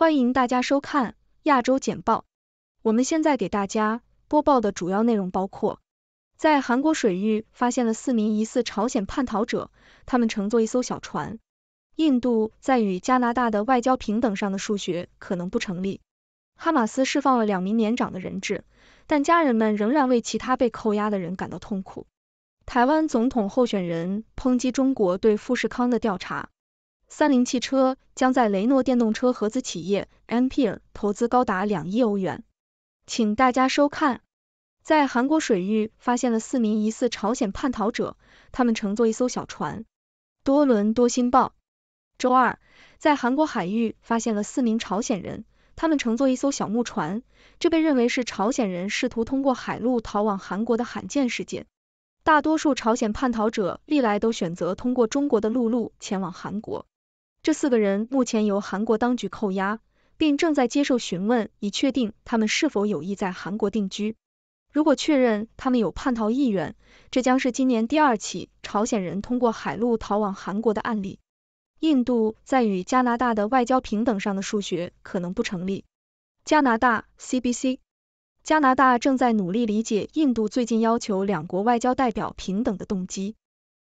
欢迎大家收看亚洲简报。我们现在给大家播报的主要内容包括：在韩国水域发现了四名疑似朝鲜叛逃者，他们乘坐一艘小船；印度在与加拿大的外交平等上的数学可能不成立；哈马斯释放了两名年长的人质，但家人们仍然为其他被扣押的人感到痛苦；台湾总统候选人抨击中国对富士康的调查。三菱汽车将在雷诺电动车合资企业 MPE 投资高达两亿欧元。请大家收看，在韩国水域发现了四名疑似朝鲜叛逃者，他们乘坐一艘小船。多伦多新报周二在韩国海域发现了四名朝鲜人，他们乘坐一艘小木船，这被认为是朝鲜人试图通过海路逃往韩国的罕见事件。大多数朝鲜叛逃者历来都选择通过中国的陆路前往韩国。这四个人目前由韩国当局扣押，并正在接受询问，以确定他们是否有意在韩国定居。如果确认他们有叛逃意愿，这将是今年第二起朝鲜人通过海路逃往韩国的案例。印度在与加拿大的外交平等上的数学可能不成立。加拿大 CBC，加拿大正在努力理解印度最近要求两国外交代表平等的动机。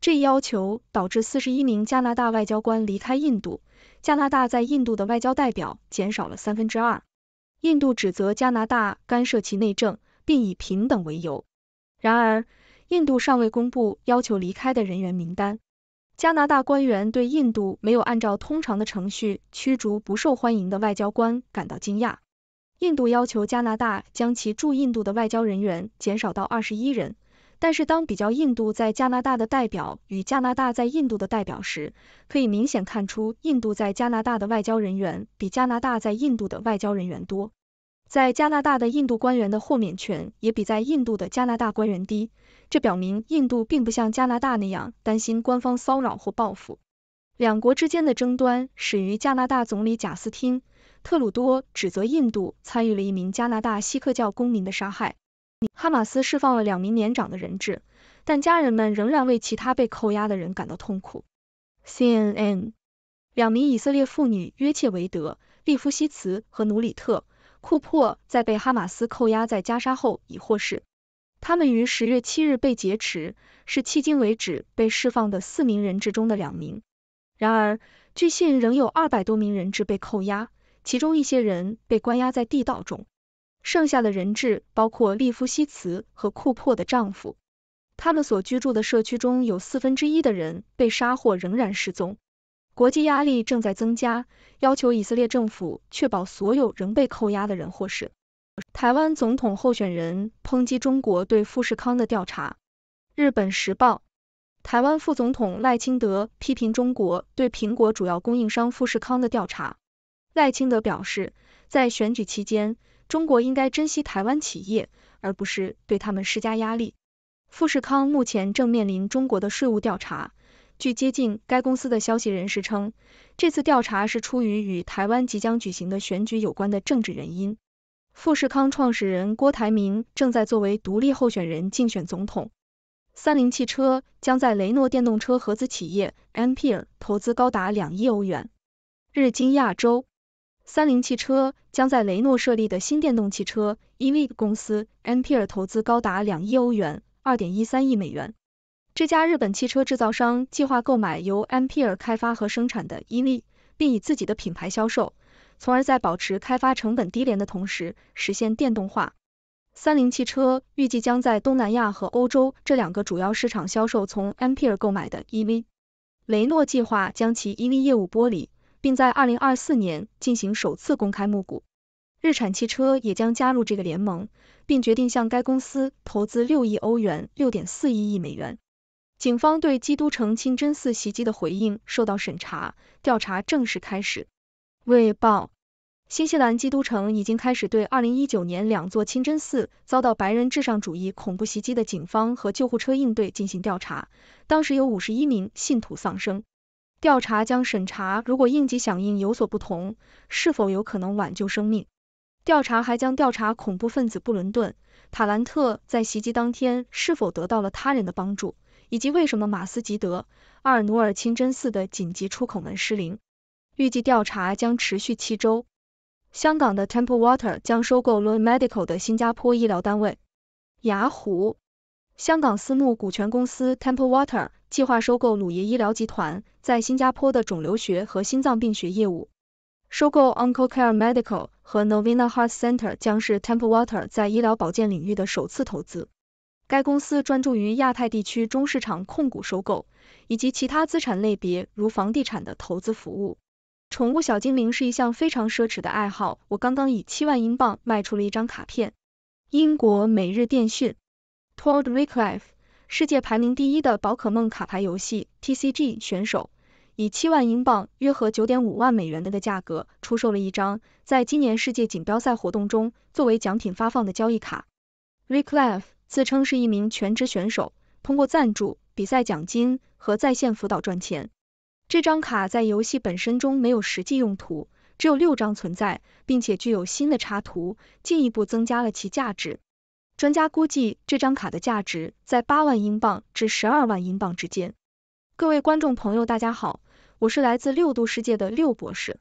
这一要求导致四十一名加拿大外交官离开印度，加拿大在印度的外交代表减少了三分之二。印度指责加拿大干涉其内政，并以平等为由。然而，印度尚未公布要求离开的人员名单。加拿大官员对印度没有按照通常的程序驱逐不受欢迎的外交官感到惊讶。印度要求加拿大将其驻印度的外交人员减少到二十一人。但是当比较印度在加拿大的代表与加拿大在印度的代表时，可以明显看出，印度在加拿大的外交人员比加拿大在印度的外交人员多。在加拿大的印度官员的豁免权也比在印度的加拿大官员低，这表明印度并不像加拿大那样担心官方骚扰或报复。两国之间的争端始于加拿大总理贾斯汀·特鲁多指责印度参与了一名加拿大锡克教公民的杀害。哈马斯释放了两名年长的人质，但家人们仍然为其他被扣押的人感到痛苦。CNN，两名以色列妇女约切维德·利夫西茨和努里特·库珀在被哈马斯扣押在加沙后已获释。他们于十月七日被劫持，是迄今为止被释放的四名人质中的两名。然而，据信仍有二百多名人质被扣押，其中一些人被关押在地道中。剩下的人质包括利夫西茨和库珀的丈夫。他们所居住的社区中有四分之一的人被杀或仍然失踪。国际压力正在增加，要求以色列政府确保所有仍被扣押的人或事。台湾总统候选人抨击中国对富士康的调查。日本时报，台湾副总统赖清德批评中国对苹果主要供应商富士康的调查。赖清德表示，在选举期间。中国应该珍惜台湾企业，而不是对他们施加压力。富士康目前正面临中国的税务调查，据接近该公司的消息人士称，这次调查是出于与台湾即将举行的选举有关的政治原因。富士康创始人郭台铭正在作为独立候选人竞选总统。三菱汽车将在雷诺电动车合资企业 MPE 投资高达两亿欧元。日经亚洲。三菱汽车将在雷诺设立的新电动汽车 EV 公司 n p r 投资高达两亿欧元（二点一三亿美元）。这家日本汽车制造商计划购买由 n p r 开发和生产的 EV，并以自己的品牌销售，从而在保持开发成本低廉的同时实现电动化。三菱汽车预计将在东南亚和欧洲这两个主要市场销售从 n p r 购买的 EV。雷诺计划将其 EV 业务剥离。并在二零二四年进行首次公开募股。日产汽车也将加入这个联盟，并决定向该公司投资六亿欧元（六点四一亿美元）。警方对基督城清真寺袭击的回应受到审查，调查正式开始。《卫报》：新西兰基督城已经开始对二零一九年两座清真寺遭到白人至上主义恐怖袭击的警方和救护车应对进行调查，当时有五十一名信徒丧生。调查将审查如果应急响应有所不同，是否有可能挽救生命。调查还将调查恐怖分子布伦顿·塔兰特在袭击当天是否得到了他人的帮助，以及为什么马斯吉德·阿尔努尔清真寺的紧急出口门失灵。预计调查将持续七周。香港的 Temple Water 将收购 Lone Medical 的新加坡医疗单位。雅虎。香港私募股权公司 Temple Water 计划收购鲁爷医疗集团在新加坡的肿瘤学和心脏病学业务。收购 Uncle Care Medical 和 Novena Heart Center 将是 Temple Water 在医疗保健领域的首次投资。该公司专注于亚太地区中市场控股收购以及其他资产类别，如房地产的投资服务。宠物小精灵是一项非常奢侈的爱好，我刚刚以七万英镑卖出了一张卡片。英国每日电讯。t o r d r e c l i f e 世界排名第一的宝可梦卡牌游戏 TCG 选手，以七万英镑（约合九点五万美元）的的价格出售了一张在今年世界锦标赛活动中作为奖品发放的交易卡。r e c l i f e 自称是一名全职选手，通过赞助、比赛奖金和在线辅导赚钱。这张卡在游戏本身中没有实际用途，只有六张存在，并且具有新的插图，进一步增加了其价值。专家估计，这张卡的价值在八万英镑至十二万英镑之间。各位观众朋友，大家好，我是来自六度世界的六博士。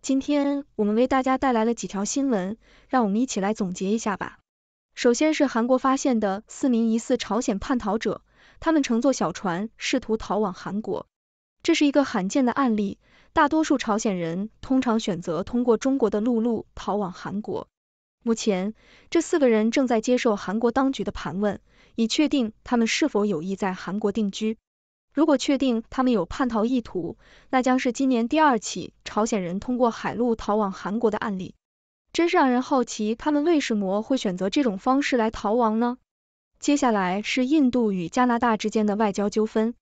今天我们为大家带来了几条新闻，让我们一起来总结一下吧。首先是韩国发现的四名疑似朝鲜叛逃者，他们乘坐小船试图逃往韩国，这是一个罕见的案例。大多数朝鲜人通常选择通过中国的陆路逃往韩国。目前，这四个人正在接受韩国当局的盘问，以确定他们是否有意在韩国定居。如果确定他们有叛逃意图，那将是今年第二起朝鲜人通过海路逃往韩国的案例。真是让人好奇，他们为什么会选择这种方式来逃亡呢？接下来是印度与加拿大之间的外交纠纷，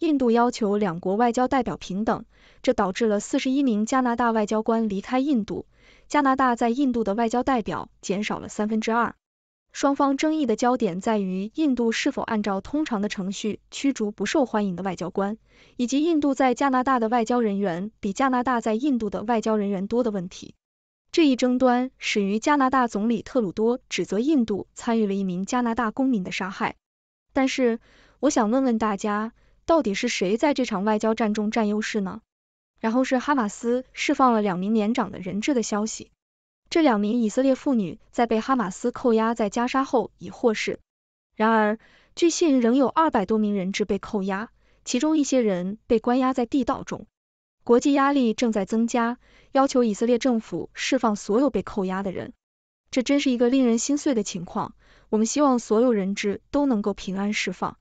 印度要求两国外交代表平等，这导致了四十一名加拿大外交官离开印度。加拿大在印度的外交代表减少了三分之二。双方争议的焦点在于印度是否按照通常的程序驱逐不受欢迎的外交官，以及印度在加拿大的外交人员比加拿大在印度的外交人员多的问题。这一争端始于加拿大总理特鲁多指责印度参与了一名加拿大公民的杀害。但是，我想问问大家，到底是谁在这场外交战中占优势呢？然后是哈马斯释放了两名年长的人质的消息，这两名以色列妇女在被哈马斯扣押在加沙后已获释。然而，据信仍有二百多名人质被扣押，其中一些人被关押在地道中。国际压力正在增加，要求以色列政府释放所有被扣押的人。这真是一个令人心碎的情况。我们希望所有人质都能够平安释放。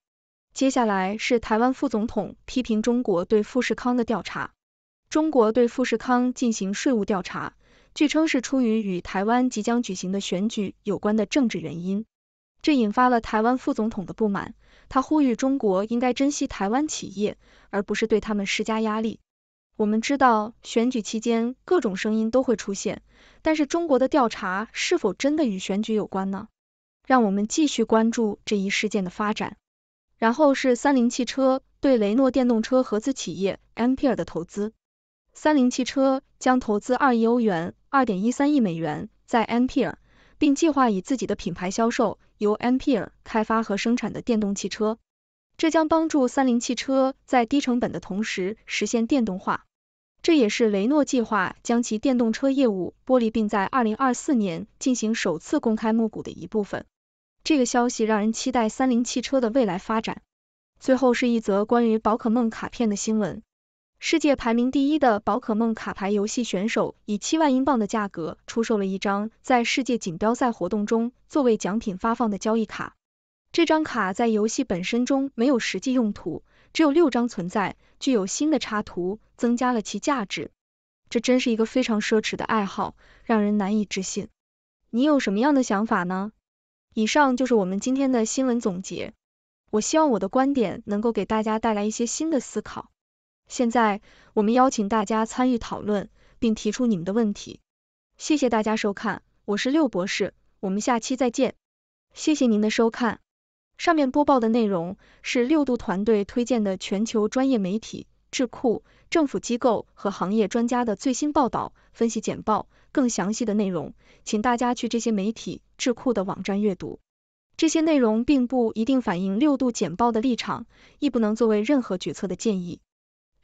接下来是台湾副总统批评中国对富士康的调查。中国对富士康进行税务调查，据称是出于与台湾即将举行的选举有关的政治原因，这引发了台湾副总统的不满。他呼吁中国应该珍惜台湾企业，而不是对他们施加压力。我们知道选举期间各种声音都会出现，但是中国的调查是否真的与选举有关呢？让我们继续关注这一事件的发展。然后是三菱汽车对雷诺电动车合资企业 MPE 的投资。三菱汽车将投资二亿欧元（二点一三亿美元）在 m p e r 并计划以自己的品牌销售由 m p e r 开发和生产的电动汽车。这将帮助三菱汽车在低成本的同时实现电动化。这也是雷诺计划将其电动车业务剥离，并在二零二四年进行首次公开募股的一部分。这个消息让人期待三菱汽车的未来发展。最后是一则关于宝可梦卡片的新闻。世界排名第一的宝可梦卡牌游戏选手以七万英镑的价格出售了一张在世界锦标赛活动中作为奖品发放的交易卡。这张卡在游戏本身中没有实际用途，只有六张存在，具有新的插图，增加了其价值。这真是一个非常奢侈的爱好，让人难以置信。你有什么样的想法呢？以上就是我们今天的新闻总结。我希望我的观点能够给大家带来一些新的思考。现在我们邀请大家参与讨论，并提出你们的问题。谢谢大家收看，我是六博士，我们下期再见。谢谢您的收看。上面播报的内容是六度团队推荐的全球专业媒体、智库、政府机构和行业专家的最新报道、分析简报。更详细的内容，请大家去这些媒体、智库的网站阅读。这些内容并不一定反映六度简报的立场，亦不能作为任何决策的建议。